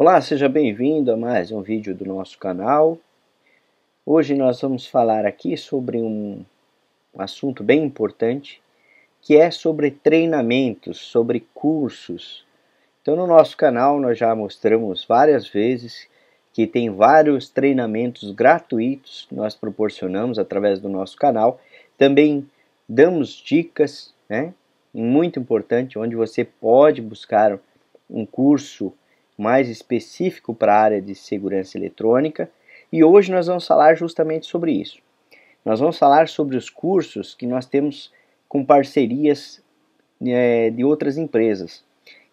Olá, seja bem-vindo a mais um vídeo do nosso canal. Hoje nós vamos falar aqui sobre um assunto bem importante, que é sobre treinamentos, sobre cursos. Então no nosso canal nós já mostramos várias vezes que tem vários treinamentos gratuitos que nós proporcionamos através do nosso canal. Também damos dicas, né? Muito importante, onde você pode buscar um curso mais específico para a área de segurança eletrônica, e hoje nós vamos falar justamente sobre isso. Nós vamos falar sobre os cursos que nós temos com parcerias é, de outras empresas.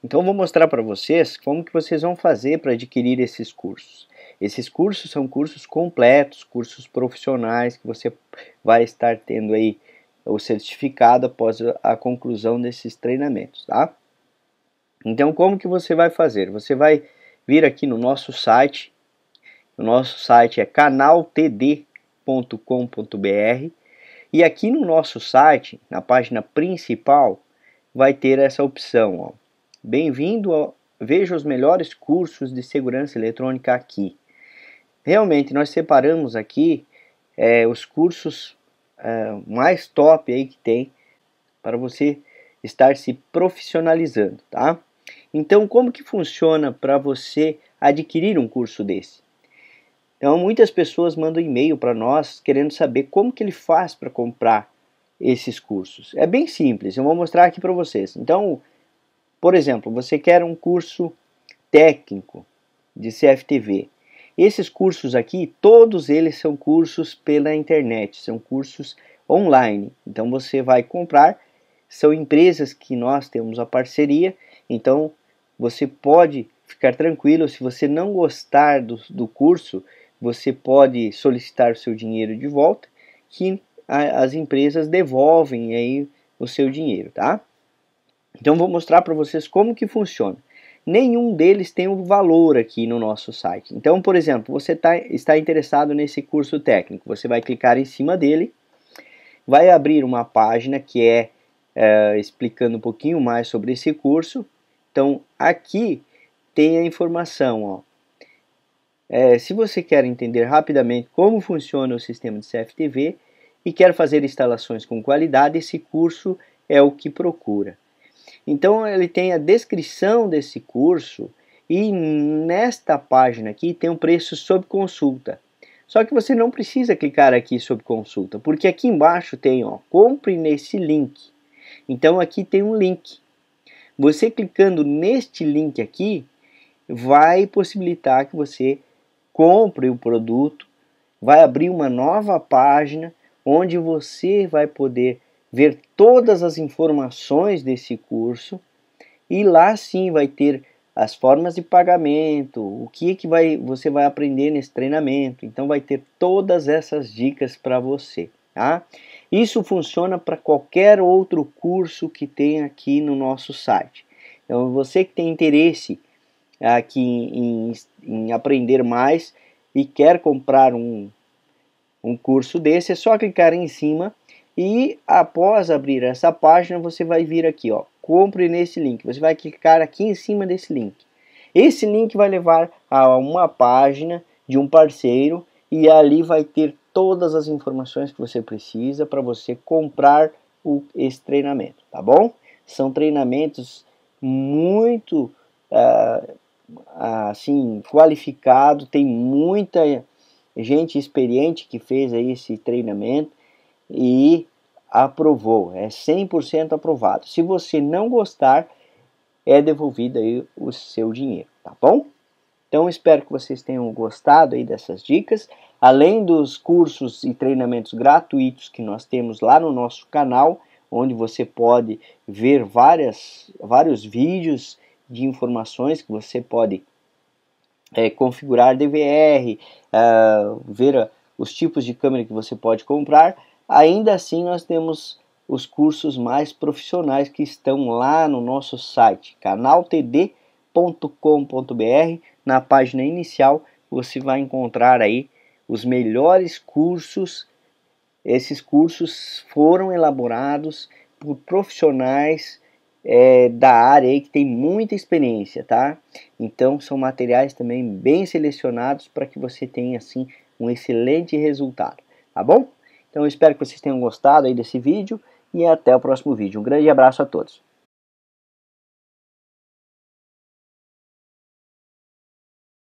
Então vou mostrar para vocês como que vocês vão fazer para adquirir esses cursos. Esses cursos são cursos completos, cursos profissionais que você vai estar tendo aí o certificado após a conclusão desses treinamentos, tá? Então, como que você vai fazer? Você vai vir aqui no nosso site. O nosso site é canaltd.com.br e aqui no nosso site, na página principal, vai ter essa opção, Bem-vindo Veja os melhores cursos de segurança eletrônica aqui. Realmente, nós separamos aqui é, os cursos é, mais top aí que tem para você estar se profissionalizando, tá? Então, como que funciona para você adquirir um curso desse? Então, muitas pessoas mandam e-mail para nós querendo saber como que ele faz para comprar esses cursos. É bem simples, eu vou mostrar aqui para vocês. Então, por exemplo, você quer um curso técnico de CFTV. Esses cursos aqui, todos eles são cursos pela internet, são cursos online. Então você vai comprar, são empresas que nós temos a parceria, então você pode ficar tranquilo, se você não gostar do, do curso, você pode solicitar o seu dinheiro de volta, que a, as empresas devolvem aí o seu dinheiro, tá? Então vou mostrar para vocês como que funciona. Nenhum deles tem um valor aqui no nosso site. Então, por exemplo, você tá, está interessado nesse curso técnico, você vai clicar em cima dele, vai abrir uma página que é, é explicando um pouquinho mais sobre esse curso, então, aqui tem a informação. Ó. É, se você quer entender rapidamente como funciona o sistema de CFTV e quer fazer instalações com qualidade, esse curso é o que procura. Então, ele tem a descrição desse curso e nesta página aqui tem um preço sob consulta. Só que você não precisa clicar aqui sob consulta, porque aqui embaixo tem, ó, compre nesse link. Então aqui tem um link. Você clicando neste link aqui vai possibilitar que você compre o produto, vai abrir uma nova página onde você vai poder ver todas as informações desse curso e lá sim vai ter as formas de pagamento, o que é que vai, você vai aprender nesse treinamento. Então vai ter todas essas dicas para você, tá? Isso funciona para qualquer outro curso que tem aqui no nosso site. Então, você que tem interesse aqui em, em aprender mais e quer comprar um, um curso desse, é só clicar em cima e após abrir essa página, você vai vir aqui, ó, compre nesse link. Você vai clicar aqui em cima desse link. Esse link vai levar a uma página de um parceiro e ali vai ter todas as informações que você precisa para você comprar o, esse treinamento, tá bom? São treinamentos muito uh, assim qualificado, tem muita gente experiente que fez aí esse treinamento e aprovou, é 100% aprovado. Se você não gostar, é devolvido aí o seu dinheiro, tá bom? Então espero que vocês tenham gostado aí dessas dicas. Além dos cursos e treinamentos gratuitos que nós temos lá no nosso canal, onde você pode ver várias, vários vídeos de informações que você pode é, configurar DVR, uh, é, ver os tipos de câmera que você pode comprar. Ainda assim, nós temos os cursos mais profissionais que estão lá no nosso site, canaltd.com.br na página inicial você vai encontrar aí os melhores cursos. Esses cursos foram elaborados por profissionais é, da área aí que tem muita experiência, tá? Então são materiais também bem selecionados para que você tenha assim um excelente resultado, tá bom? Então eu espero que vocês tenham gostado aí desse vídeo e até o próximo vídeo. Um grande abraço a todos.